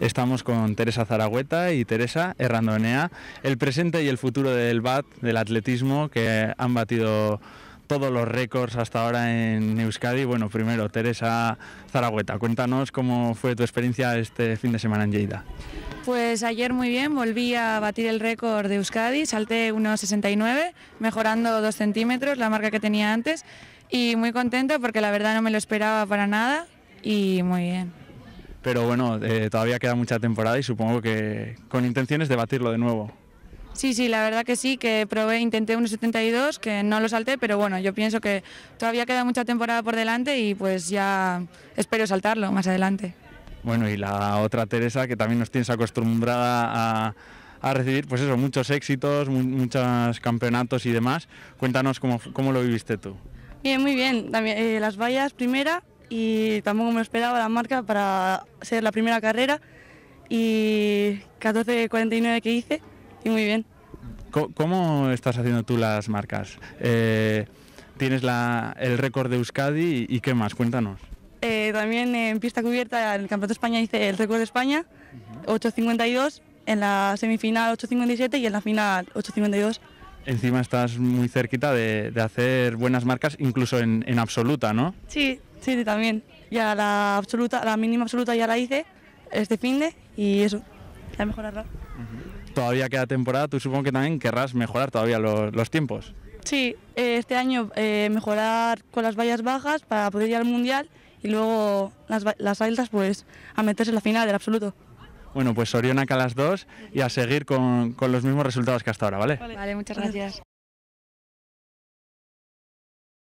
Estamos con Teresa Zaragüeta y Teresa Errandonea, el presente y el futuro del BAT, del atletismo, que han batido todos los récords hasta ahora en Euskadi. Bueno, primero, Teresa Zaragüeta, cuéntanos cómo fue tu experiencia este fin de semana en Lleida. Pues ayer muy bien, volví a batir el récord de Euskadi, salté 1,69, mejorando 2 centímetros, la marca que tenía antes, y muy contenta porque la verdad no me lo esperaba para nada y muy bien pero bueno, eh, todavía queda mucha temporada y supongo que con intenciones de batirlo de nuevo. Sí, sí, la verdad que sí, que probé, intenté unos 72, que no lo salté, pero bueno, yo pienso que todavía queda mucha temporada por delante y pues ya espero saltarlo más adelante. Bueno, y la otra Teresa, que también nos tienes acostumbrada a, a recibir, pues eso, muchos éxitos, muchos campeonatos y demás. Cuéntanos cómo, cómo, lo viviste tú. Bien, muy bien. También, eh, las vallas primera, y tampoco me esperaba la marca para ser la primera carrera y 14.49 que hice y muy bien. ¿Cómo estás haciendo tú las marcas? Eh, tienes el récord de Euskadi y, qué más, cuéntanos. Eh, también en pista cubierta en el Campeonato de España hice el récord de España, 8.52, en la semifinal 8.57 y en la final 8.52 encima estás muy cerquita de, hacer buenas marcas, incluso en, en, absoluta, ¿no? Sí, Sí, también. Ya la absoluta, la mínima absoluta ya la hice este fin de y eso, la mejorarla. Todavía queda temporada, tú supongo que también querrás mejorar todavía los, tiempos. Sí, eh, este año eh, mejorar con las vallas bajas para poder ir al mundial y luego las, las altas pues a meterse en la final del absoluto. Bueno, pues Oriona acá las dos y a seguir con, los mismos resultados que hasta ahora, Vale, vale muchas gracias.